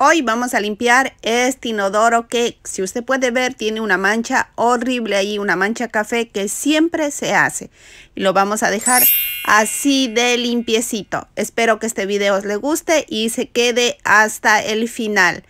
Hoy vamos a limpiar este inodoro que, si usted puede ver, tiene una mancha horrible ahí, una mancha café que siempre se hace. Y lo vamos a dejar así de limpiecito. Espero que este video os le guste y se quede hasta el final.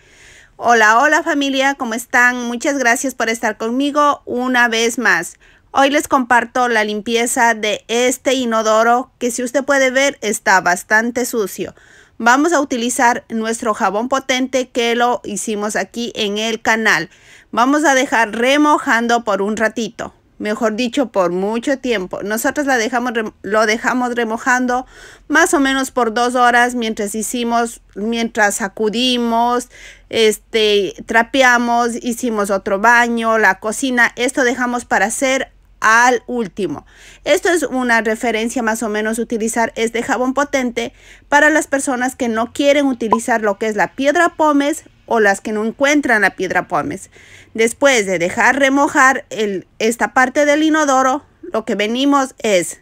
Hola, hola familia, ¿cómo están? Muchas gracias por estar conmigo una vez más. Hoy les comparto la limpieza de este inodoro que si usted puede ver está bastante sucio vamos a utilizar nuestro jabón potente que lo hicimos aquí en el canal. Vamos a dejar remojando por un ratito, mejor dicho, por mucho tiempo. Nosotros la dejamos, lo dejamos remojando más o menos por dos horas mientras hicimos, mientras sacudimos, este, trapeamos, hicimos otro baño, la cocina. Esto dejamos para hacer al último. Esto es una referencia más o menos utilizar este jabón potente para las personas que no quieren utilizar lo que es la piedra pómez o las que no encuentran la piedra pómez. Después de dejar remojar el, esta parte del inodoro, lo que venimos es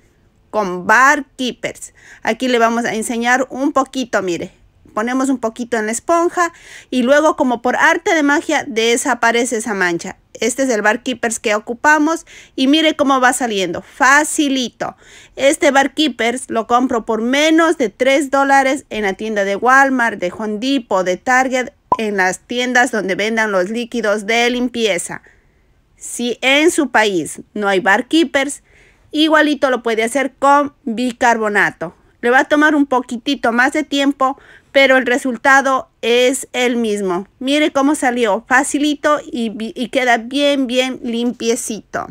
con bar keepers. Aquí le vamos a enseñar un poquito, mire ponemos un poquito en la esponja y luego como por arte de magia desaparece esa mancha. Este es el bar keepers que ocupamos y mire cómo va saliendo. Facilito. Este bar keepers lo compro por menos de 3 dólares en la tienda de Walmart, de Home de Target, en las tiendas donde vendan los líquidos de limpieza. Si en su país no hay bar keepers, igualito lo puede hacer con bicarbonato. Le va a tomar un poquitito más de tiempo, pero el resultado es el mismo. Mire cómo salió, facilito y, y queda bien, bien limpiecito.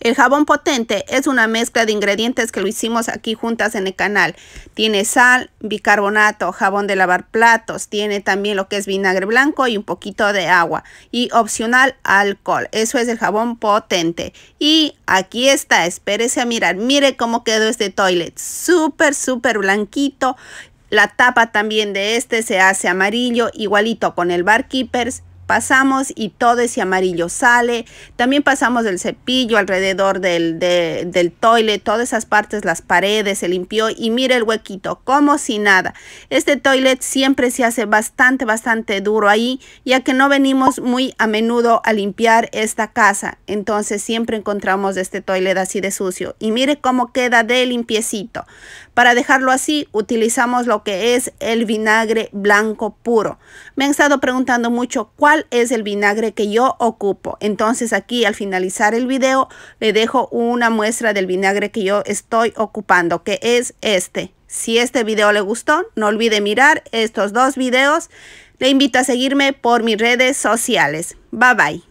El jabón potente es una mezcla de ingredientes que lo hicimos aquí juntas en el canal. Tiene sal, bicarbonato, jabón de lavar platos, tiene también lo que es vinagre blanco y un poquito de agua y opcional alcohol. Eso es el jabón potente. Y aquí está, espérese a mirar. Mire cómo quedó este toilet. Súper, súper blanquito. La tapa también de este se hace amarillo, igualito con el Bar Keepers pasamos y todo ese amarillo sale. También pasamos el cepillo alrededor del, toilet, del todas esas partes, las paredes, se limpió y mire el huequito, como si nada. Este toilet siempre se hace bastante, bastante duro ahí, ya que no venimos muy a menudo a limpiar esta casa. Entonces siempre encontramos este toilet así de sucio. Y mire cómo queda de limpiecito. Para dejarlo así, utilizamos lo que es el vinagre blanco puro. Me han estado preguntando mucho cuál es el vinagre que yo ocupo. Entonces aquí al finalizar el video le dejo una muestra del vinagre que yo estoy ocupando, que es este. Si este video le gustó, no olvide mirar estos dos videos. Le invito a seguirme por mis redes sociales. Bye bye.